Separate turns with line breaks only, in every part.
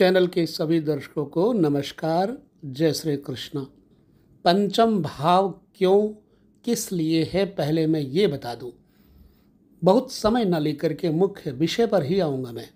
channel के सभी दर्शकों को नमस्कार जय श्री कृष्णा पंचम भाव क्यों किस लिए है पहले मैं ये बता दूं बहुत समय न लेकर के मुख्य विषय पर ही आऊँगा मैं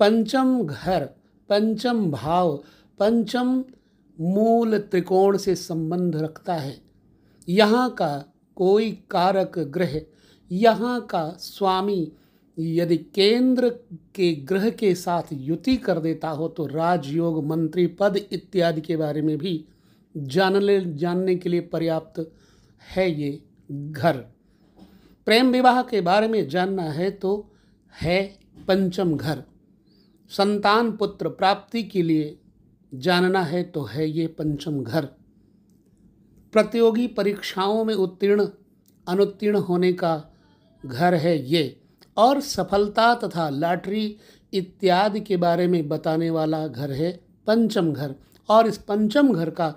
पंचम घर पंचम भाव पंचम मूल त्रिकोण से संबंध रखता है यहाँ का कोई कारक ग्रह यहाँ का स्वामी यदि केंद्र के ग्रह के साथ युति कर देता हो तो राजयोग मंत्री पद इत्यादि के बारे में भी जान ले जानने के लिए पर्याप्त है ये घर प्रेम विवाह के बारे में जानना है तो है पंचम घर संतान पुत्र प्राप्ति के लिए जानना है तो है ये पंचम घर प्रतियोगी परीक्षाओं में उत्तीर्ण अनुत्तीर्ण होने का घर है ये और सफलता तथा लॉटरी इत्यादि के बारे में बताने वाला घर है पंचम घर और इस पंचम घर का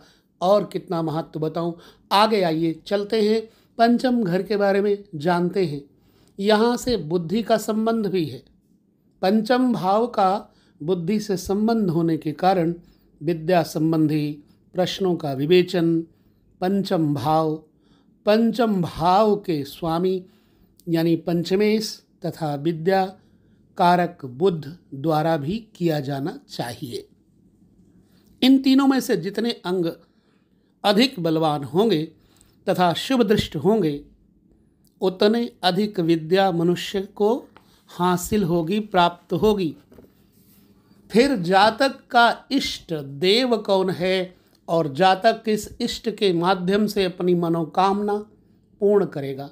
और कितना महत्व बताऊं आगे आइए चलते हैं पंचम घर के बारे में जानते हैं यहाँ से बुद्धि का संबंध भी है पंचम भाव का बुद्धि से संबंध होने के कारण विद्या संबंधी प्रश्नों का विवेचन पंचम भाव पंचम भाव के स्वामी यानी पंचमेश तथा विद्या कारक बुद्ध द्वारा भी किया जाना चाहिए इन तीनों में से जितने अंग अधिक बलवान होंगे तथा शुभ दृष्ट होंगे उतने अधिक विद्या मनुष्य को हासिल होगी प्राप्त होगी फिर जातक का इष्ट देव कौन है और जातक किस इष्ट के माध्यम से अपनी मनोकामना पूर्ण करेगा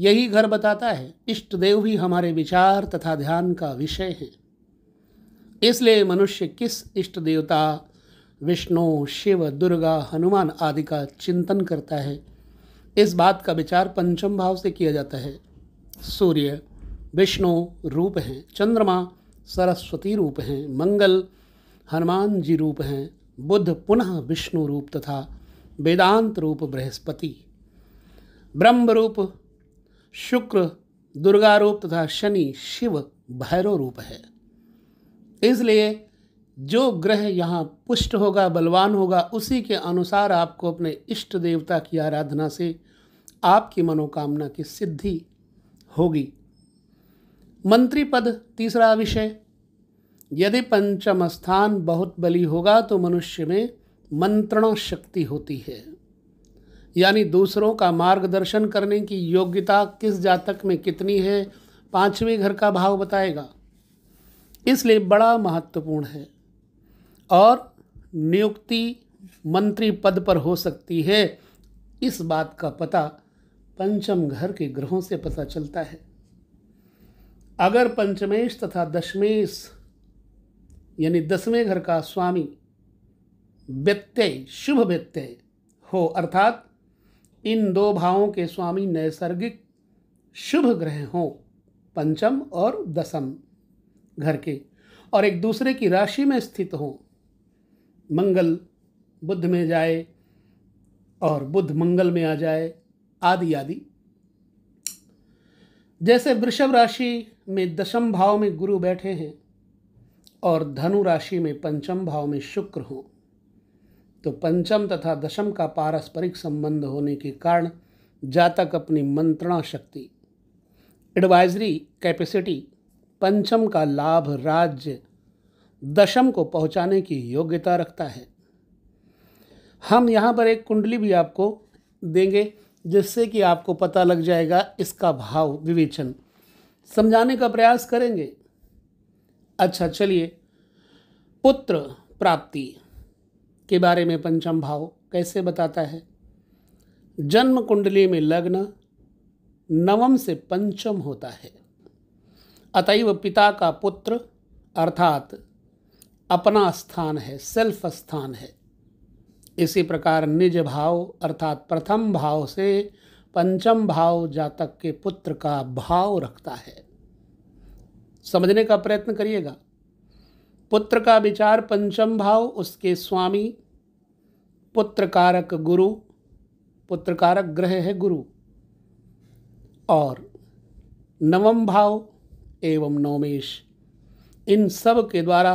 यही घर बताता है इष्ट देव भी हमारे विचार तथा ध्यान का विषय है इसलिए मनुष्य किस इष्ट देवता विष्णु शिव दुर्गा हनुमान आदि का चिंतन करता है इस बात का विचार पंचम भाव से किया जाता है सूर्य विष्णु रूप हैं चंद्रमा सरस्वती रूप हैं मंगल हनुमान जी रूप हैं बुद्ध पुनः विष्णु रूप तथा वेदांत रूप बृहस्पति ब्रह्म रूप शुक्र दुर्गा रूप तथा शनि शिव भैरव रूप है इसलिए जो ग्रह यहाँ पुष्ट होगा बलवान होगा उसी के अनुसार आपको अपने इष्ट देवता की आराधना से आपकी मनोकामना की सिद्धि होगी मंत्री पद तीसरा विषय यदि पंचम स्थान बहुत बली होगा तो मनुष्य में मंत्रणा शक्ति होती है यानी दूसरों का मार्गदर्शन करने की योग्यता किस जातक में कितनी है पांचवें घर का भाव बताएगा इसलिए बड़ा महत्वपूर्ण है और नियुक्ति मंत्री पद पर हो सकती है इस बात का पता पंचम घर के ग्रहों से पता चलता है अगर पंचमेश तथा दशमेश यानी दसवें घर का स्वामी व्यत्यय शुभ व्यत्यय हो अर्थात इन दो भावों के स्वामी नैसर्गिक शुभ ग्रह हों पंचम और दसम घर के और एक दूसरे की राशि में स्थित हों मंगल बुद्ध में जाए और बुद्ध मंगल में आ जाए आदि आदि जैसे वृषभ राशि में दशम भाव में गुरु बैठे हैं और धनु राशि में पंचम भाव में शुक्र हों तो पंचम तथा दशम का पारस्परिक संबंध होने के कारण जातक अपनी मंत्रणा शक्ति एडवाइजरी कैपेसिटी पंचम का लाभ राज्य दशम को पहुंचाने की योग्यता रखता है हम यहाँ पर एक कुंडली भी आपको देंगे जिससे कि आपको पता लग जाएगा इसका भाव विवेचन समझाने का प्रयास करेंगे अच्छा चलिए पुत्र प्राप्ति के बारे में पंचम भाव कैसे बताता है जन्म कुंडली में लग्न नवम से पंचम होता है अतएव पिता का पुत्र अर्थात अपना स्थान है सेल्फ स्थान है इसी प्रकार निज भाव अर्थात प्रथम भाव से पंचम भाव जातक के पुत्र का भाव रखता है समझने का प्रयत्न करिएगा पुत्र का विचार पंचम भाव उसके स्वामी पुत्रकारक गुरु पुत्रकारक ग्रह है गुरु और नवम भाव एवं नवमेश इन सब के द्वारा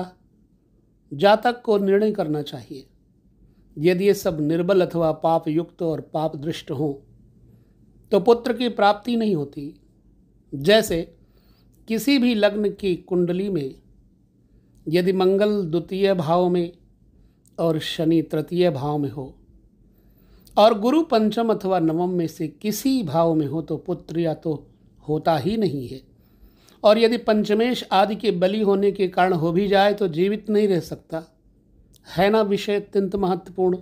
जातक को निर्णय करना चाहिए यदि ये सब निर्बल अथवा पाप युक्त और पाप दृष्ट हों तो पुत्र की प्राप्ति नहीं होती जैसे किसी भी लग्न की कुंडली में यदि मंगल द्वितीय भाव में और शनि तृतीय भाव में हो और गुरु पंचम अथवा नवम में से किसी भाव में हो तो पुत्र या तो होता ही नहीं है और यदि पंचमेश आदि के बलि होने के कारण हो भी जाए तो जीवित नहीं रह सकता है ना विषय अत्यंत महत्वपूर्ण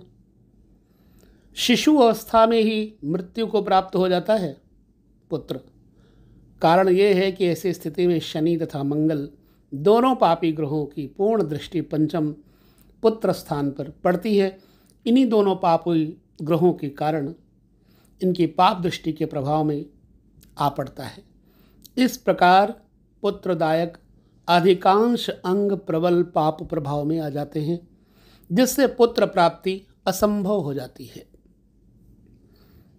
शिशु अवस्था में ही मृत्यु को प्राप्त हो जाता है पुत्र कारण यह है कि ऐसी स्थिति में शनि तथा मंगल दोनों पापी ग्रहों की पूर्ण दृष्टि पंचम पुत्र स्थान पर पड़ती है इन्हीं दोनों पापी ग्रहों के कारण इनकी पाप दृष्टि के प्रभाव में आ पड़ता है इस प्रकार पुत्रदायक अधिकांश अंग प्रबल पाप प्रभाव में आ जाते हैं जिससे पुत्र प्राप्ति असंभव हो जाती है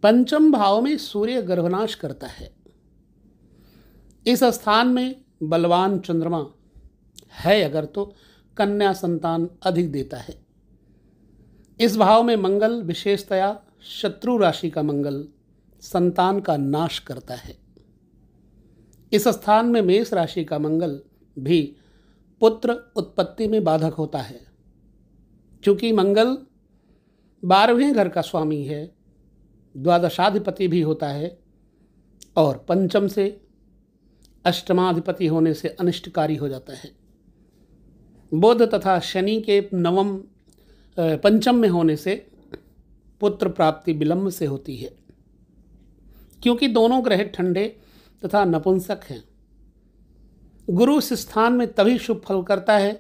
पंचम भाव में सूर्य गर्भनाश करता है इस स्थान में बलवान चंद्रमा है अगर तो कन्या संतान अधिक देता है इस भाव में मंगल विशेषतया शत्रु राशि का मंगल संतान का नाश करता है इस स्थान में मेष राशि का मंगल भी पुत्र उत्पत्ति में बाधक होता है क्योंकि मंगल बारहवें घर का स्वामी है द्वादशाधिपति भी होता है और पंचम से अष्टमाधिपति होने से अनिष्टकारी हो जाता है बुध तथा शनि के नवम पंचम में होने से पुत्र प्राप्ति विलंब से होती है क्योंकि दोनों ग्रह ठंडे तथा नपुंसक हैं गुरु इस स्थान में तभी शुभ फल करता है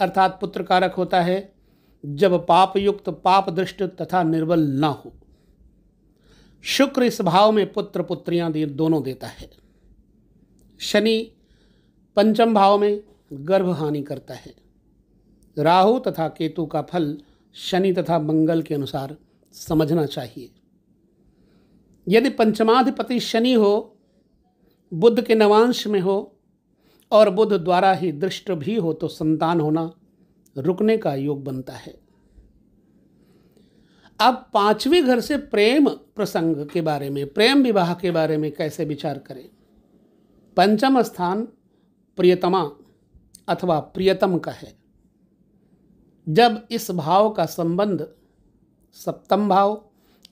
अर्थात पुत्र कारक होता है जब पाप युक्त पाप दृष्ट तथा निर्बल न हो शुक्र इस भाव में पुत्र पुत्रियां दोनों देता है शनि पंचम भाव में गर्भ हानि करता है राहु तथा केतु का फल शनि तथा मंगल के अनुसार समझना चाहिए यदि पंचमाधिपति शनि हो बुद्ध के नवांश में हो और बुद्ध द्वारा ही दृष्ट भी हो तो संतान होना रुकने का योग बनता है अब पांचवें घर से प्रेम प्रसंग के बारे में प्रेम विवाह के बारे में कैसे विचार करें पंचम स्थान प्रियतमा अथवा प्रियतम का है जब इस भाव का संबंध सप्तम भाव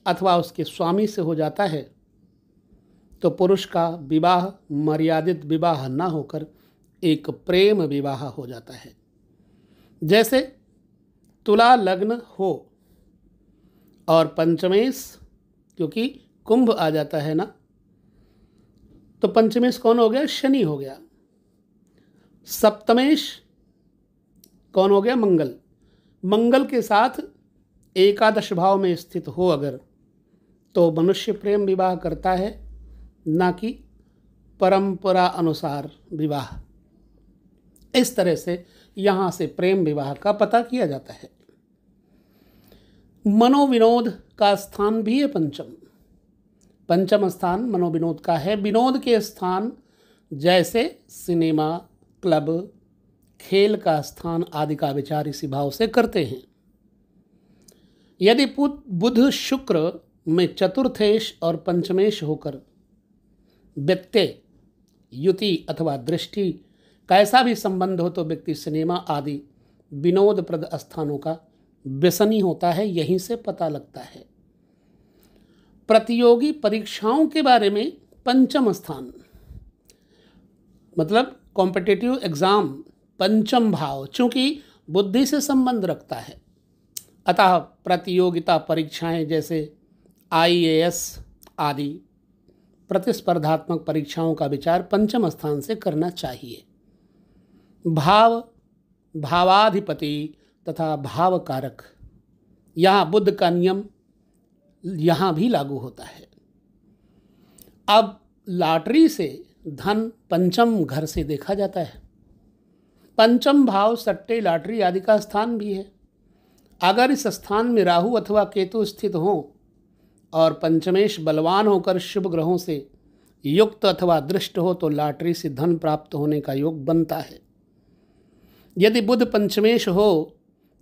अथवा उसके स्वामी से हो जाता है तो पुरुष का विवाह मर्यादित विवाह न होकर एक प्रेम विवाह हो जाता है जैसे तुला लग्न हो और पंचमेश क्योंकि कुंभ आ जाता है ना तो पंचमेश कौन हो गया शनि हो गया सप्तमेश कौन हो गया मंगल मंगल के साथ एकादश भाव में स्थित हो अगर तो मनुष्य प्रेम विवाह करता है ना कि परंपरा अनुसार विवाह इस तरह से यहाँ से प्रेम विवाह का पता किया जाता है मनोविनोद का स्थान भी है पंचम पंचम स्थान मनोविनोद का है विनोद के स्थान जैसे सिनेमा क्लब खेल का स्थान आदि का विचार इसी भाव से करते हैं यदि बुध शुक्र में चतुर्थेश और पंचमेश होकर व्यक्त युति अथवा दृष्टि कैसा भी संबंध हो तो व्यक्ति सिनेमा आदि विनोदप्रद स्थानों का व्यसनी होता है यहीं से पता लगता है प्रतियोगी परीक्षाओं के बारे में पंचम स्थान मतलब कॉम्पिटेटिव एग्ज़ाम पंचम भाव चूँकि बुद्धि से संबंध रखता है अतः प्रतियोगिता परीक्षाएं जैसे आईएएस आदि प्रतिस्पर्धात्मक परीक्षाओं का विचार पंचम स्थान से करना चाहिए भाव भावाधिपति तथा भाव कारक यहाँ बुद्ध का नियम यहाँ भी लागू होता है अब लॉटरी से धन पंचम घर से देखा जाता है पंचम भाव सट्टे लाटरी आदि का स्थान भी है अगर इस स्थान में राहु अथवा केतु स्थित हों और पंचमेश बलवान होकर शुभ ग्रहों से युक्त अथवा दृष्ट हो तो लाटरी से धन प्राप्त होने का योग बनता है यदि बुध पंचमेश हो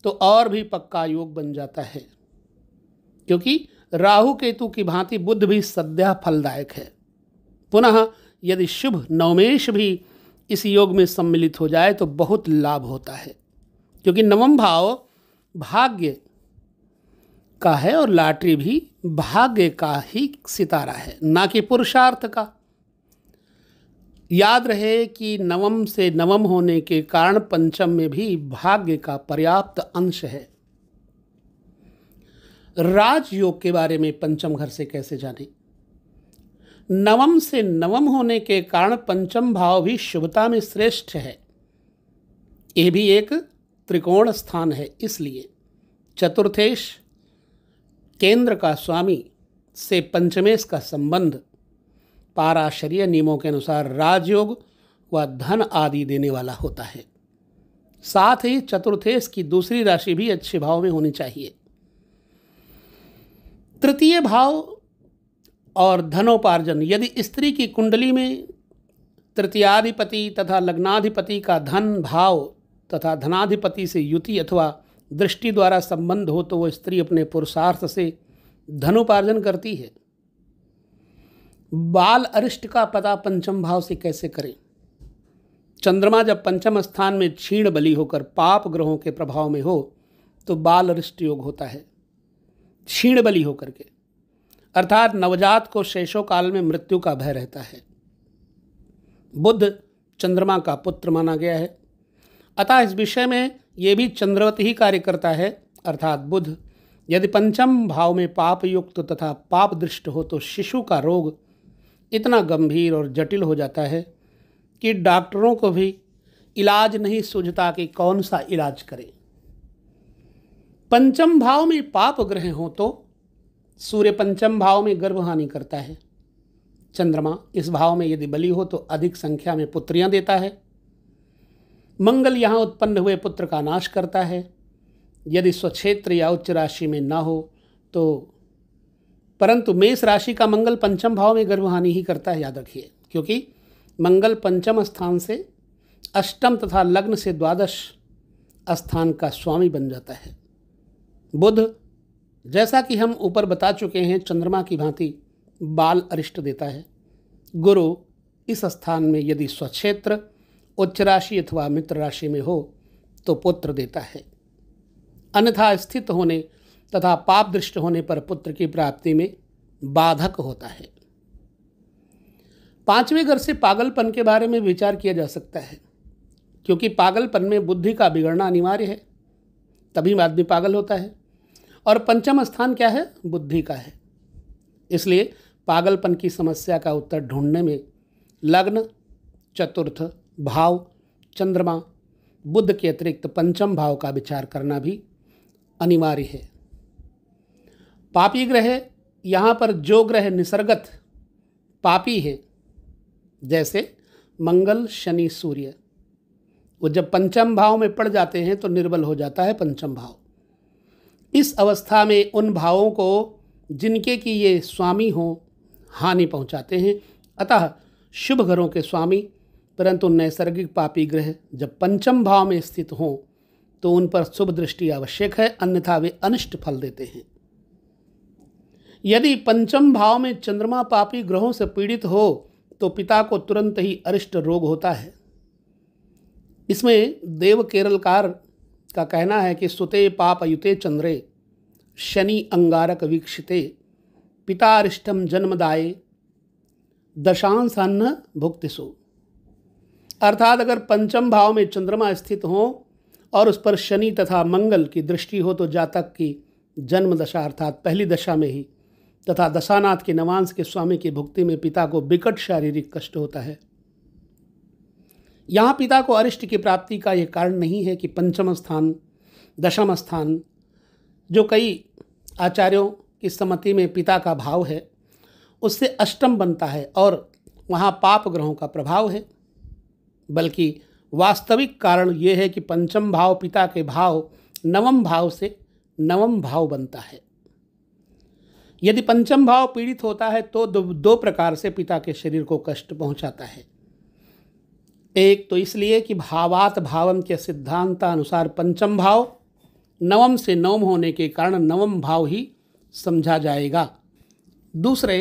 तो और भी पक्का योग बन जाता है क्योंकि राहु केतु की भांति बुध भी सद्या फलदायक है पुनः यदि शुभ नवमेश भी इस योग में सम्मिलित हो जाए तो बहुत लाभ होता है क्योंकि नवम भाव भाग्य का है और लाटरी भी भाग्य का ही सितारा है ना कि पुरुषार्थ का याद रहे कि नवम से नवम होने के कारण पंचम में भी भाग्य का पर्याप्त अंश है राजयोग के बारे में पंचम घर से कैसे जाने नवम से नवम होने के कारण पंचम भाव भी शुभता में श्रेष्ठ है यह भी एक त्रिकोण स्थान है इसलिए चतुर्थेश केंद्र का स्वामी से पंचमेश का संबंध पाराशरीय नियमों के अनुसार राजयोग व धन आदि देने वाला होता है साथ ही चतुर्थेश की दूसरी राशि भी अच्छे भाव में होनी चाहिए तृतीय भाव और धनोपार्जन यदि स्त्री की कुंडली में तृतीयाधिपति तथा लग्नाधिपति का धन भाव तथा धनाधिपति से युति अथवा दृष्टि द्वारा संबंध हो तो वह स्त्री अपने पुरुषार्थ से धनोपार्जन करती है बाल अरिष्ट का पता पंचम भाव से कैसे करें चंद्रमा जब पंचम स्थान में क्षीण बली होकर पाप ग्रहों के प्रभाव में हो तो बाल अरिष्ट योग होता है क्षीण बली होकर के अर्थात नवजात को शेषो काल में मृत्यु का भय रहता है बुद्ध चंद्रमा का पुत्र माना गया है अतः इस विषय में ये भी चंद्रवत ही कार्य करता है अर्थात बुद्ध यदि पंचम भाव में पाप युक्त तथा पाप दृष्ट हो तो शिशु का रोग इतना गंभीर और जटिल हो जाता है कि डॉक्टरों को भी इलाज नहीं सूझता कि कौन सा इलाज करें पंचम भाव में पाप ग्रह हो तो सूर्य पंचम भाव में गर्भ हानि करता है चंद्रमा इस भाव में यदि बली हो तो अधिक संख्या में पुत्रियां देता है मंगल यहाँ उत्पन्न हुए पुत्र का नाश करता है यदि स्वक्षेत्र या उच्च राशि में ना हो तो परंतु मेष राशि का मंगल पंचम भाव में गर्भ हानि ही करता है याद रखिए क्योंकि मंगल पंचम स्थान से अष्टम तथा लग्न से द्वादश स्थान का स्वामी बन जाता है बुध जैसा कि हम ऊपर बता चुके हैं चंद्रमा की भांति बाल अरिष्ट देता है गुरु इस स्थान में यदि स्वक्षेत्र उच्च राशि अथवा मित्र राशि में हो तो पुत्र देता है अन्यथा स्थित होने तथा पाप दृष्ट होने पर पुत्र की प्राप्ति में बाधक होता है पांचवें घर से पागलपन के बारे में विचार किया जा सकता है क्योंकि पागलपन में बुद्धि का बिगड़ना अनिवार्य है तभी आदमी पागल होता है और पंचम स्थान क्या है बुद्धि का है इसलिए पागलपन की समस्या का उत्तर ढूंढने में लग्न चतुर्थ भाव चंद्रमा बुद्ध के अतिरिक्त पंचम भाव का विचार करना भी अनिवार्य है पापी ग्रह यहाँ पर जो ग्रह निसर्गत पापी है जैसे मंगल शनि सूर्य वो जब पंचम भाव में पड़ जाते हैं तो निर्बल हो जाता है पंचम भाव इस अवस्था में उन भावों को जिनके कि ये स्वामी हों हानि पहुंचाते हैं अतः शुभ घरों के स्वामी परंतु नैसर्गिक पापी ग्रह जब पंचम भाव में स्थित हों तो उन पर शुभ दृष्टि आवश्यक है अन्यथा वे अनिष्ट फल देते हैं यदि पंचम भाव में चंद्रमा पापी ग्रहों से पीड़ित हो तो पिता को तुरंत ही अरिष्ट रोग होता है इसमें देव केरलकार इसका कहना है कि सुते पापयुते चंद्रे शनि अंगारक वीक्षिते पितारिष्टम जन्मदाय दशांसान्न भुक्तिसु अर्थात अगर पंचम भाव में चंद्रमा स्थित हो और उस पर शनि तथा मंगल की दृष्टि हो तो जातक की जन्म दशा अर्थात पहली दशा में ही तथा दशानाथ के नवांश के स्वामी की भुक्ति में पिता को विकट शारीरिक कष्ट होता है यहाँ पिता को अरिष्ट की प्राप्ति का यह कारण नहीं है कि पंचम स्थान दशम स्थान जो कई आचार्यों की सम्मति में पिता का भाव है उससे अष्टम बनता है और वहाँ पाप ग्रहों का प्रभाव है बल्कि वास्तविक कारण ये है कि पंचम भाव पिता के भाव नवम भाव से नवम भाव बनता है यदि पंचम भाव पीड़ित होता है तो दो, दो प्रकार से पिता के शरीर को कष्ट पहुंचाता है एक तो इसलिए कि भावात भावम के सिद्धांतानुसार पंचम भाव नवम से नवम होने के कारण नवम भाव ही समझा जाएगा दूसरे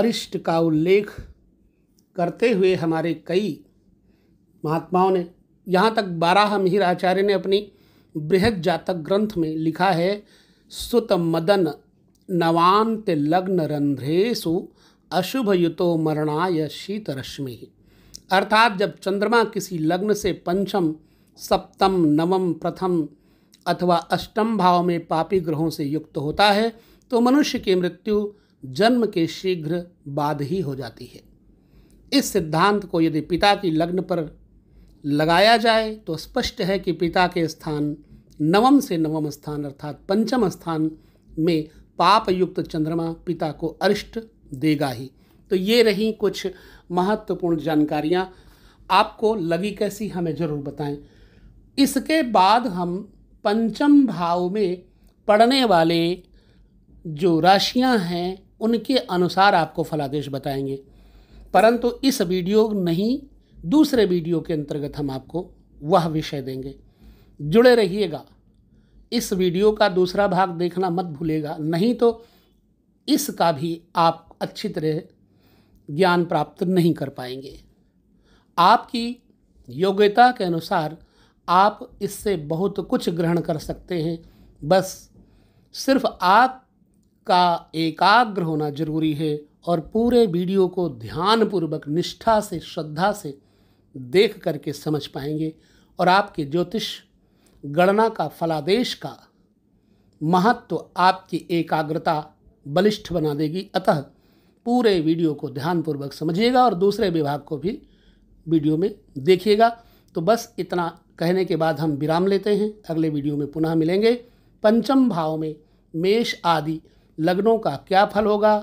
अरिष्ट का उल्लेख करते हुए हमारे कई महात्माओं ने यहाँ तक बारह मिहिर आचार्य ने अपनी बृहद जातक ग्रंथ में लिखा है सुत मदन नवांत लग्न रंध्रेशु अशुभ युतो मरणाय शीतरश्मि अर्थात जब चंद्रमा किसी लग्न से पंचम सप्तम नवम प्रथम अथवा अष्टम भाव में पापी ग्रहों से युक्त होता है तो मनुष्य की मृत्यु जन्म के शीघ्र बाद ही हो जाती है इस सिद्धांत को यदि पिता की लग्न पर लगाया जाए तो स्पष्ट है कि पिता के स्थान नवम से नवम स्थान अर्थात पंचम स्थान में पाप युक्त चंद्रमा पिता को अरिष्ट देगा ही तो ये रही कुछ महत्वपूर्ण जानकारियाँ आपको लगी कैसी हमें ज़रूर बताएं इसके बाद हम पंचम भाव में पढ़ने वाले जो राशियाँ हैं उनके अनुसार आपको फलादेश बताएंगे परंतु इस वीडियो नहीं दूसरे वीडियो के अंतर्गत हम आपको वह विषय देंगे जुड़े रहिएगा इस वीडियो का दूसरा भाग देखना मत भूलेगा नहीं तो इसका भी आप अच्छी तरह ज्ञान प्राप्त नहीं कर पाएंगे आपकी योग्यता के अनुसार आप इससे बहुत कुछ ग्रहण कर सकते हैं बस सिर्फ आप का एकाग्र होना जरूरी है और पूरे वीडियो को ध्यानपूर्वक निष्ठा से श्रद्धा से देख करके समझ पाएंगे और आपके ज्योतिष गणना का फलादेश का महत्व तो आपकी एकाग्रता बलिष्ठ बना देगी अतः पूरे वीडियो को ध्यानपूर्वक समझिएगा और दूसरे विभाग को भी वीडियो में देखिएगा तो बस इतना कहने के बाद हम विराम लेते हैं अगले वीडियो में पुनः मिलेंगे पंचम भाव में मेष आदि लग्नों का क्या फल होगा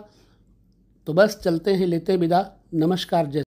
तो बस चलते हैं लेते विदा नमस्कार जय